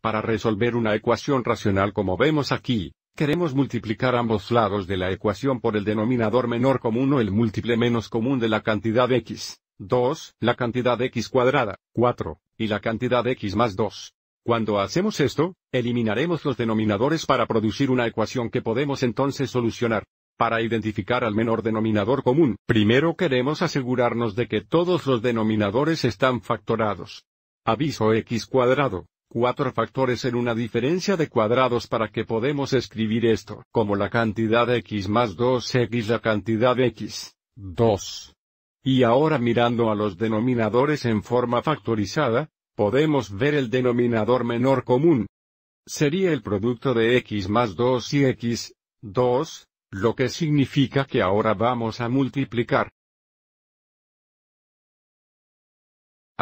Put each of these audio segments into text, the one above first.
Para resolver una ecuación racional como vemos aquí, queremos multiplicar ambos lados de la ecuación por el denominador menor común o el múltiple menos común de la cantidad x, 2, la cantidad x cuadrada, 4, y la cantidad x más 2. Cuando hacemos esto, eliminaremos los denominadores para producir una ecuación que podemos entonces solucionar. Para identificar al menor denominador común, primero queremos asegurarnos de que todos los denominadores están factorados. Aviso x cuadrado, cuatro factores en una diferencia de cuadrados para que podemos escribir esto como la cantidad x más 2x la cantidad x, 2. Y ahora mirando a los denominadores en forma factorizada, podemos ver el denominador menor común. Sería el producto de x más 2 y x, 2, lo que significa que ahora vamos a multiplicar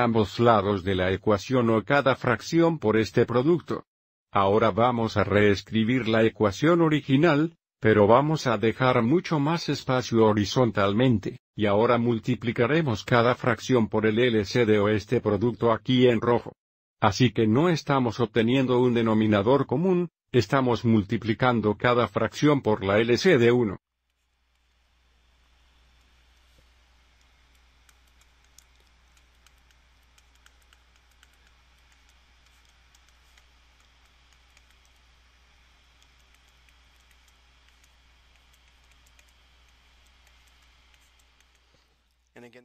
ambos lados de la ecuación o cada fracción por este producto. Ahora vamos a reescribir la ecuación original, pero vamos a dejar mucho más espacio horizontalmente, y ahora multiplicaremos cada fracción por el LCD o este producto aquí en rojo. Así que no estamos obteniendo un denominador común, estamos multiplicando cada fracción por la LCD 1,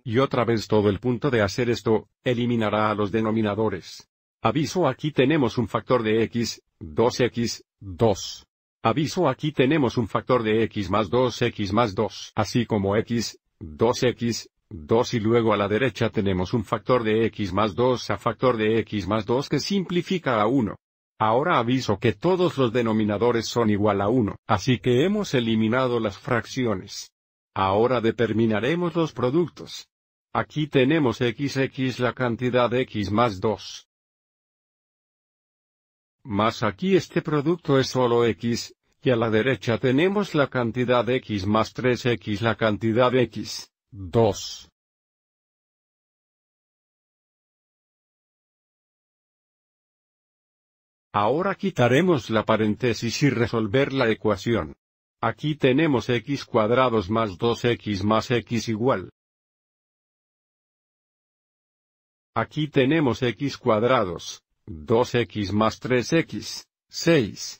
Y otra vez todo el punto de hacer esto, eliminará a los denominadores. Aviso aquí tenemos un factor de x, 2x, 2. Aviso aquí tenemos un factor de x más 2x más 2, así como x, 2x, 2 y luego a la derecha tenemos un factor de x más 2 a factor de x más 2 que simplifica a 1. Ahora aviso que todos los denominadores son igual a 1, así que hemos eliminado las fracciones. Ahora determinaremos los productos. Aquí tenemos xx la cantidad x más 2. Más aquí este producto es solo x, y a la derecha tenemos la cantidad x más 3x la cantidad x, 2. Ahora quitaremos la paréntesis y resolver la ecuación. Aquí tenemos x cuadrados más 2x más x igual. Aquí tenemos x cuadrados, 2x más 3x, 6.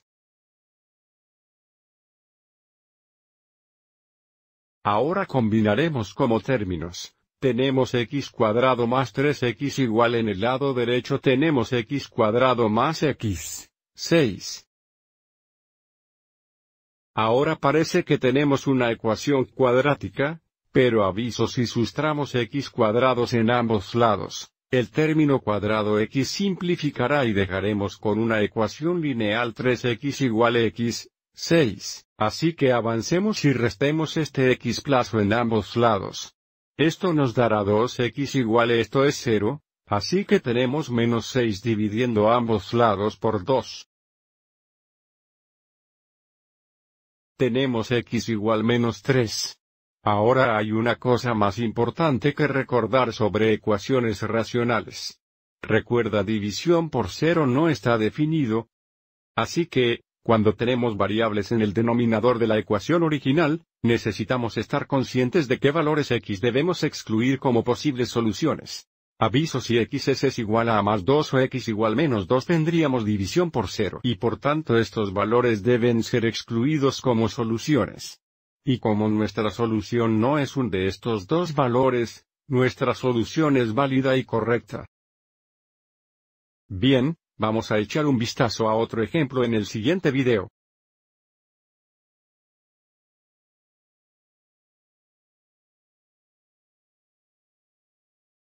Ahora combinaremos como términos. Tenemos x cuadrado más 3x igual en el lado derecho tenemos x cuadrado más x, 6. Ahora parece que tenemos una ecuación cuadrática, pero aviso si sustramos x cuadrados en ambos lados, el término cuadrado x simplificará y dejaremos con una ecuación lineal 3x igual x, 6, así que avancemos y restemos este x plazo en ambos lados. Esto nos dará 2x igual esto es 0, así que tenemos menos 6 dividiendo ambos lados por 2. tenemos x igual menos 3. Ahora hay una cosa más importante que recordar sobre ecuaciones racionales. Recuerda división por cero no está definido. Así que, cuando tenemos variables en el denominador de la ecuación original, necesitamos estar conscientes de qué valores x debemos excluir como posibles soluciones. Aviso si xs es igual a, más 2 o x igual menos 2 tendríamos división por 0 y por tanto estos valores deben ser excluidos como soluciones. Y como nuestra solución no es un de estos dos valores, nuestra solución es válida y correcta. Bien, vamos a echar un vistazo a otro ejemplo en el siguiente video.